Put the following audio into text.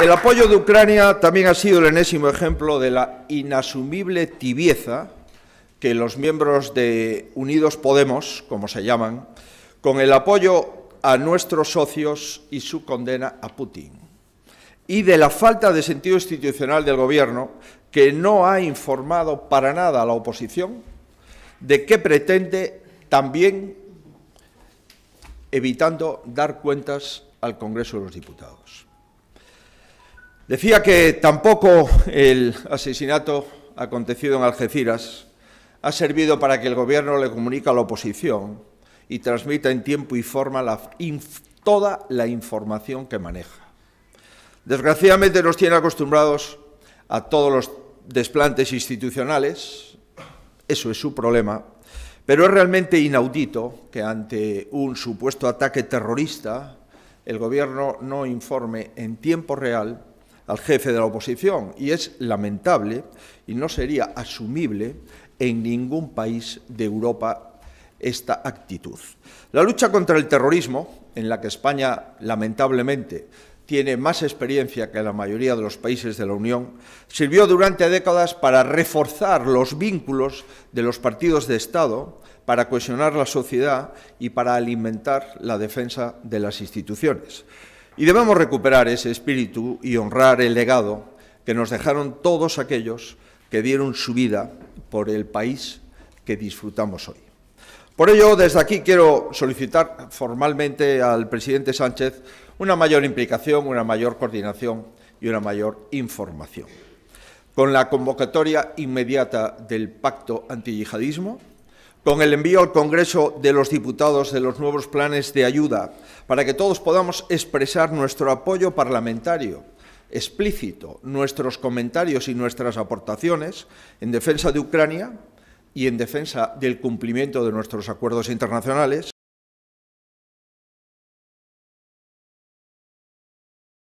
El apoyo de Ucrania también ha sido el enésimo ejemplo de la inasumible tibieza que los miembros de Unidos Podemos, como se llaman, con el apoyo a nuestros socios y su condena a Putin, y de la falta de sentido institucional del Gobierno, que no ha informado para nada a la oposición de qué pretende también evitando dar cuentas al Congreso de los Diputados. Decía que tampoco el asesinato acontecido en Algeciras ha servido para que el Gobierno le comunique a la oposición y transmita en tiempo y forma toda la información que maneja. Desgraciadamente nos tiene acostumbrados a todos los desplantes institucionales, eso es su problema, pero es realmente inaudito que ante un supuesto ataque terrorista el Gobierno no informe en tiempo real al jefe de la oposición y es lamentable y no sería asumible en ningún país de Europa esta actitud. La lucha contra el terrorismo, en la que España lamentablemente tiene más experiencia que la mayoría de los países de la Unión, sirvió durante décadas para reforzar los vínculos de los partidos de Estado, para cohesionar la sociedad y para alimentar la defensa de las instituciones. Y debemos recuperar ese espíritu y honrar el legado que nos dejaron todos aquellos que dieron su vida por el país que disfrutamos hoy. Por ello, desde aquí quiero solicitar formalmente al presidente Sánchez una mayor implicación, una mayor coordinación y una mayor información. Con la convocatoria inmediata del pacto antiyihadismo, con el envío al Congreso de los Diputados de los nuevos planes de ayuda, para que todos podamos expresar nuestro apoyo parlamentario explícito nuestros comentarios y nuestras aportaciones en defensa de Ucrania y en defensa del cumplimiento de nuestros acuerdos internacionales